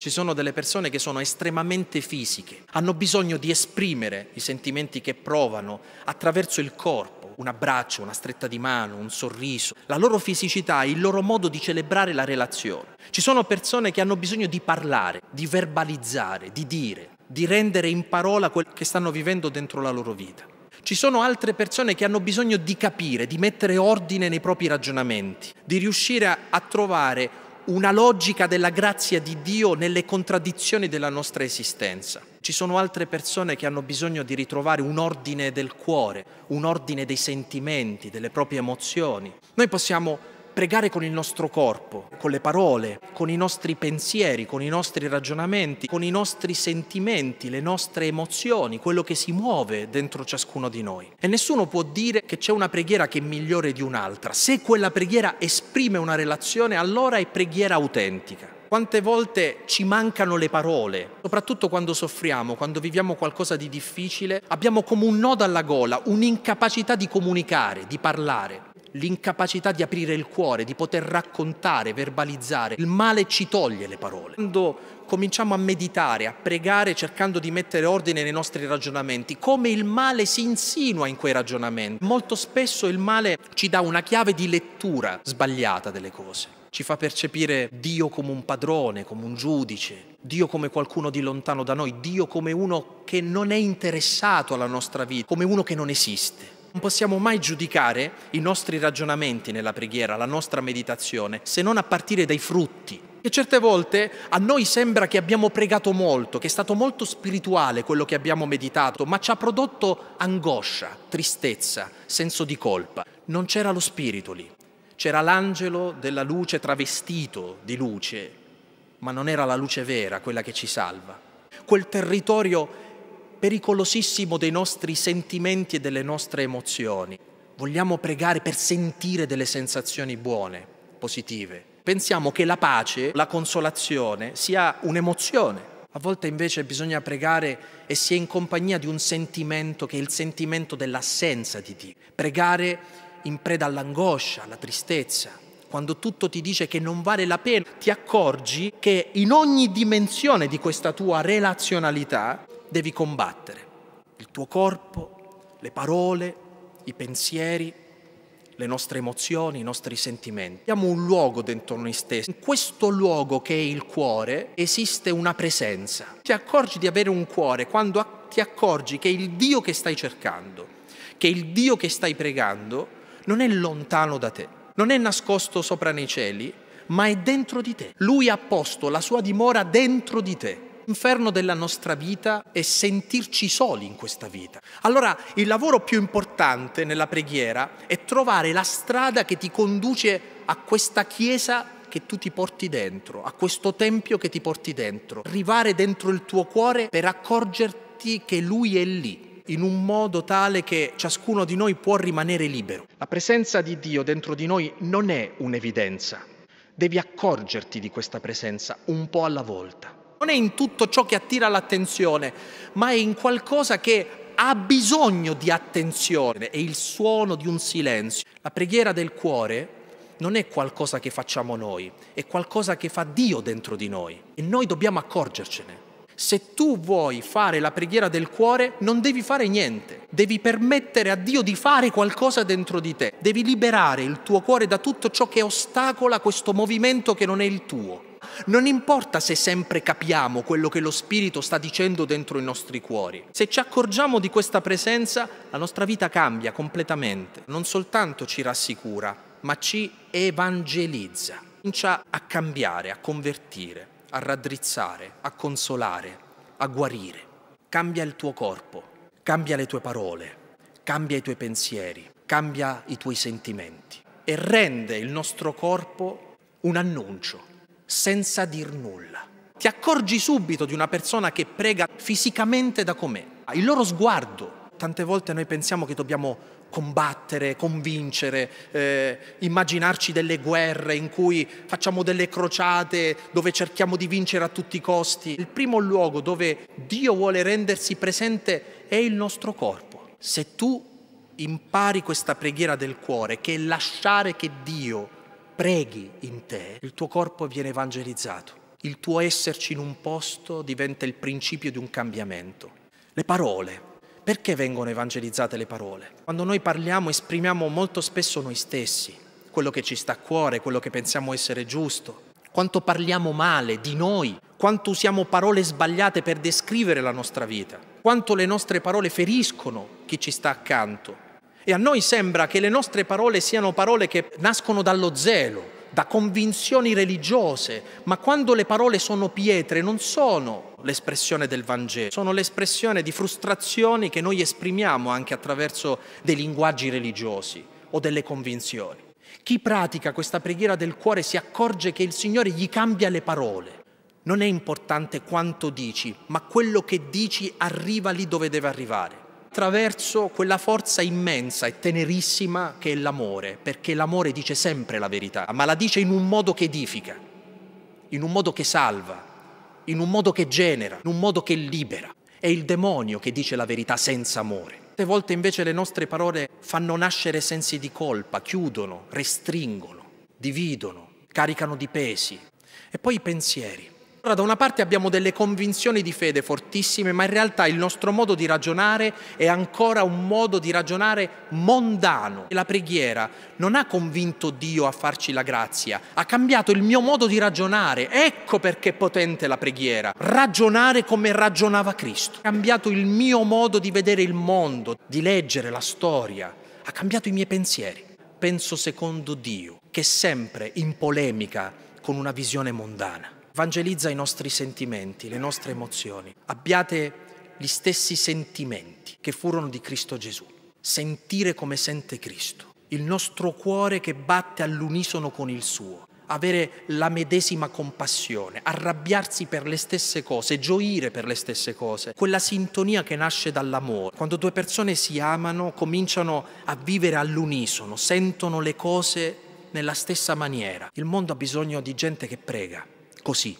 Ci sono delle persone che sono estremamente fisiche, hanno bisogno di esprimere i sentimenti che provano attraverso il corpo, un abbraccio, una stretta di mano, un sorriso, la loro fisicità il loro modo di celebrare la relazione. Ci sono persone che hanno bisogno di parlare, di verbalizzare, di dire, di rendere in parola quel che stanno vivendo dentro la loro vita. Ci sono altre persone che hanno bisogno di capire, di mettere ordine nei propri ragionamenti, di riuscire a, a trovare una logica della grazia di Dio nelle contraddizioni della nostra esistenza. Ci sono altre persone che hanno bisogno di ritrovare un ordine del cuore, un ordine dei sentimenti, delle proprie emozioni. Noi possiamo pregare con il nostro corpo, con le parole, con i nostri pensieri, con i nostri ragionamenti, con i nostri sentimenti, le nostre emozioni, quello che si muove dentro ciascuno di noi. E nessuno può dire che c'è una preghiera che è migliore di un'altra. Se quella preghiera esprime una relazione, allora è preghiera autentica. Quante volte ci mancano le parole, soprattutto quando soffriamo, quando viviamo qualcosa di difficile, abbiamo come un nodo alla gola, un'incapacità di comunicare, di parlare l'incapacità di aprire il cuore, di poter raccontare, verbalizzare. Il male ci toglie le parole. Quando cominciamo a meditare, a pregare cercando di mettere ordine nei nostri ragionamenti, come il male si insinua in quei ragionamenti. Molto spesso il male ci dà una chiave di lettura sbagliata delle cose. Ci fa percepire Dio come un padrone, come un giudice, Dio come qualcuno di lontano da noi, Dio come uno che non è interessato alla nostra vita, come uno che non esiste. Non possiamo mai giudicare i nostri ragionamenti nella preghiera, la nostra meditazione, se non a partire dai frutti. E certe volte a noi sembra che abbiamo pregato molto, che è stato molto spirituale quello che abbiamo meditato, ma ci ha prodotto angoscia, tristezza, senso di colpa. Non c'era lo spirito lì, c'era l'angelo della luce travestito di luce, ma non era la luce vera quella che ci salva. Quel territorio pericolosissimo dei nostri sentimenti e delle nostre emozioni. Vogliamo pregare per sentire delle sensazioni buone, positive. Pensiamo che la pace, la consolazione sia un'emozione. A volte invece bisogna pregare e si è in compagnia di un sentimento che è il sentimento dell'assenza di Dio. Pregare in preda all'angoscia, alla tristezza, quando tutto ti dice che non vale la pena, ti accorgi che in ogni dimensione di questa tua relazionalità devi combattere, il tuo corpo, le parole, i pensieri, le nostre emozioni, i nostri sentimenti. Abbiamo un luogo dentro noi stessi. In questo luogo che è il cuore esiste una presenza. Ti accorgi di avere un cuore quando ti accorgi che il Dio che stai cercando, che il Dio che stai pregando, non è lontano da te, non è nascosto sopra nei cieli, ma è dentro di te. Lui ha posto la sua dimora dentro di te. L'inferno della nostra vita è sentirci soli in questa vita. Allora il lavoro più importante nella preghiera è trovare la strada che ti conduce a questa chiesa che tu ti porti dentro, a questo tempio che ti porti dentro, arrivare dentro il tuo cuore per accorgerti che lui è lì in un modo tale che ciascuno di noi può rimanere libero. La presenza di Dio dentro di noi non è un'evidenza, devi accorgerti di questa presenza un po' alla volta non è in tutto ciò che attira l'attenzione, ma è in qualcosa che ha bisogno di attenzione, è il suono di un silenzio. La preghiera del cuore non è qualcosa che facciamo noi, è qualcosa che fa Dio dentro di noi e noi dobbiamo accorgercene. Se tu vuoi fare la preghiera del cuore, non devi fare niente, devi permettere a Dio di fare qualcosa dentro di te, devi liberare il tuo cuore da tutto ciò che ostacola questo movimento che non è il tuo. Non importa se sempre capiamo quello che lo Spirito sta dicendo dentro i nostri cuori. Se ci accorgiamo di questa presenza, la nostra vita cambia completamente. Non soltanto ci rassicura, ma ci evangelizza. Comincia a cambiare, a convertire, a raddrizzare, a consolare, a guarire. Cambia il tuo corpo, cambia le tue parole, cambia i tuoi pensieri, cambia i tuoi sentimenti e rende il nostro corpo un annuncio senza dir nulla. Ti accorgi subito di una persona che prega fisicamente da com'è. Il loro sguardo. Tante volte noi pensiamo che dobbiamo combattere, convincere, eh, immaginarci delle guerre in cui facciamo delle crociate, dove cerchiamo di vincere a tutti i costi. Il primo luogo dove Dio vuole rendersi presente è il nostro corpo. Se tu impari questa preghiera del cuore, che è lasciare che Dio preghi in te, il tuo corpo viene evangelizzato. Il tuo esserci in un posto diventa il principio di un cambiamento. Le parole. Perché vengono evangelizzate le parole? Quando noi parliamo esprimiamo molto spesso noi stessi, quello che ci sta a cuore, quello che pensiamo essere giusto. Quanto parliamo male di noi, quanto usiamo parole sbagliate per descrivere la nostra vita, quanto le nostre parole feriscono chi ci sta accanto, e a noi sembra che le nostre parole siano parole che nascono dallo zelo, da convinzioni religiose, ma quando le parole sono pietre non sono l'espressione del Vangelo, sono l'espressione di frustrazioni che noi esprimiamo anche attraverso dei linguaggi religiosi o delle convinzioni. Chi pratica questa preghiera del cuore si accorge che il Signore gli cambia le parole. Non è importante quanto dici, ma quello che dici arriva lì dove deve arrivare attraverso quella forza immensa e tenerissima che è l'amore, perché l'amore dice sempre la verità, ma la dice in un modo che edifica, in un modo che salva, in un modo che genera, in un modo che libera. È il demonio che dice la verità senza amore. Tante volte invece le nostre parole fanno nascere sensi di colpa, chiudono, restringono, dividono, caricano di pesi. E poi i pensieri. Allora, da una parte abbiamo delle convinzioni di fede fortissime, ma in realtà il nostro modo di ragionare è ancora un modo di ragionare mondano. La preghiera non ha convinto Dio a farci la grazia, ha cambiato il mio modo di ragionare. Ecco perché è potente la preghiera. Ragionare come ragionava Cristo. Ha cambiato il mio modo di vedere il mondo, di leggere la storia, ha cambiato i miei pensieri. Penso secondo Dio, che è sempre in polemica con una visione mondana evangelizza i nostri sentimenti, le nostre emozioni. Abbiate gli stessi sentimenti che furono di Cristo Gesù. Sentire come sente Cristo, il nostro cuore che batte all'unisono con il suo, avere la medesima compassione, arrabbiarsi per le stesse cose, gioire per le stesse cose, quella sintonia che nasce dall'amore. Quando due persone si amano, cominciano a vivere all'unisono, sentono le cose nella stessa maniera. Il mondo ha bisogno di gente che prega, così.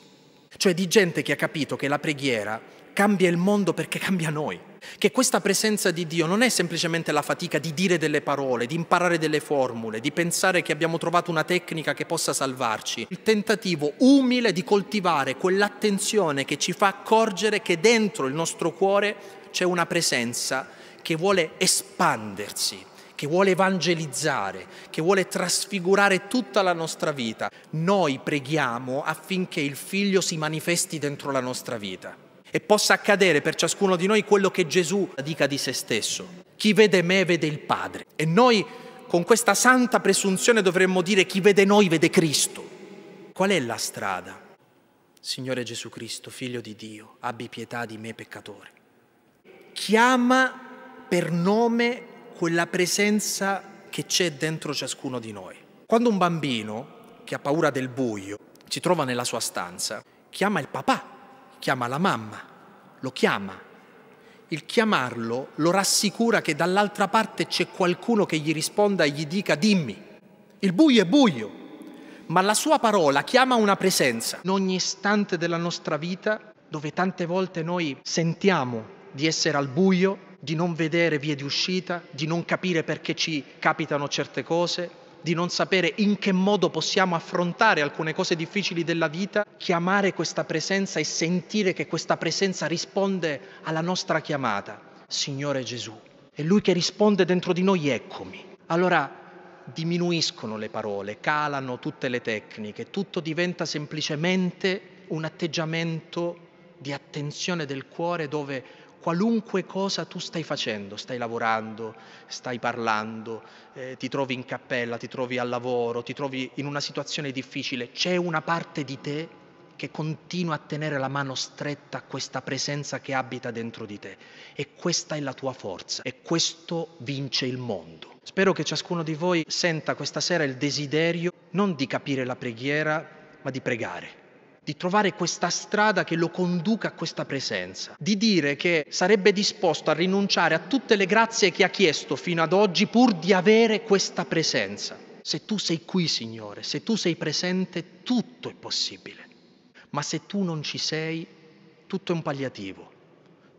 Cioè di gente che ha capito che la preghiera cambia il mondo perché cambia noi. Che questa presenza di Dio non è semplicemente la fatica di dire delle parole, di imparare delle formule, di pensare che abbiamo trovato una tecnica che possa salvarci. Il tentativo umile di coltivare quell'attenzione che ci fa accorgere che dentro il nostro cuore c'è una presenza che vuole espandersi, che vuole evangelizzare, che vuole trasfigurare tutta la nostra vita. Noi preghiamo affinché il Figlio si manifesti dentro la nostra vita e possa accadere per ciascuno di noi quello che Gesù dica di se stesso. Chi vede me vede il Padre. E noi con questa santa presunzione dovremmo dire chi vede noi vede Cristo. Qual è la strada? Signore Gesù Cristo, figlio di Dio, abbi pietà di me peccatore. Chiama per nome quella presenza che c'è dentro ciascuno di noi. Quando un bambino che ha paura del buio si trova nella sua stanza, chiama il papà, chiama la mamma, lo chiama. Il chiamarlo lo rassicura che dall'altra parte c'è qualcuno che gli risponda e gli dica dimmi. Il buio è buio, ma la sua parola chiama una presenza. In ogni istante della nostra vita, dove tante volte noi sentiamo di essere al buio, di non vedere vie di uscita, di non capire perché ci capitano certe cose, di non sapere in che modo possiamo affrontare alcune cose difficili della vita, chiamare questa presenza e sentire che questa presenza risponde alla nostra chiamata. Signore Gesù, è Lui che risponde dentro di noi, eccomi. Allora diminuiscono le parole, calano tutte le tecniche, tutto diventa semplicemente un atteggiamento di attenzione del cuore dove qualunque cosa tu stai facendo, stai lavorando, stai parlando, eh, ti trovi in cappella, ti trovi al lavoro, ti trovi in una situazione difficile, c'è una parte di te che continua a tenere la mano stretta a questa presenza che abita dentro di te e questa è la tua forza e questo vince il mondo. Spero che ciascuno di voi senta questa sera il desiderio non di capire la preghiera, ma di pregare di trovare questa strada che lo conduca a questa presenza, di dire che sarebbe disposto a rinunciare a tutte le grazie che ha chiesto fino ad oggi pur di avere questa presenza. Se tu sei qui, Signore, se tu sei presente, tutto è possibile. Ma se tu non ci sei, tutto è un palliativo,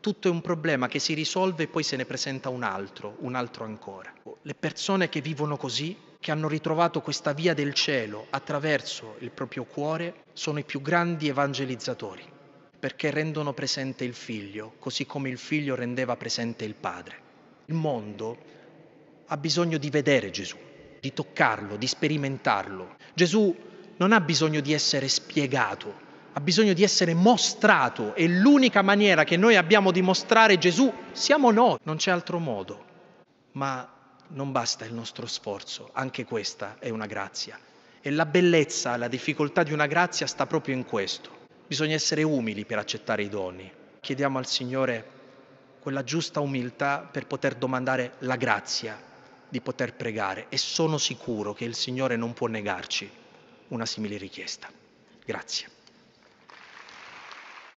tutto è un problema che si risolve e poi se ne presenta un altro, un altro ancora. Le persone che vivono così che hanno ritrovato questa via del cielo attraverso il proprio cuore sono i più grandi evangelizzatori, perché rendono presente il figlio, così come il figlio rendeva presente il padre. Il mondo ha bisogno di vedere Gesù, di toccarlo, di sperimentarlo. Gesù non ha bisogno di essere spiegato, ha bisogno di essere mostrato e l'unica maniera che noi abbiamo di mostrare Gesù siamo noi, non c'è altro modo. Ma non basta il nostro sforzo, anche questa è una grazia. E la bellezza, la difficoltà di una grazia sta proprio in questo. Bisogna essere umili per accettare i doni. Chiediamo al Signore quella giusta umiltà per poter domandare la grazia di poter pregare e sono sicuro che il Signore non può negarci una simile richiesta. Grazie.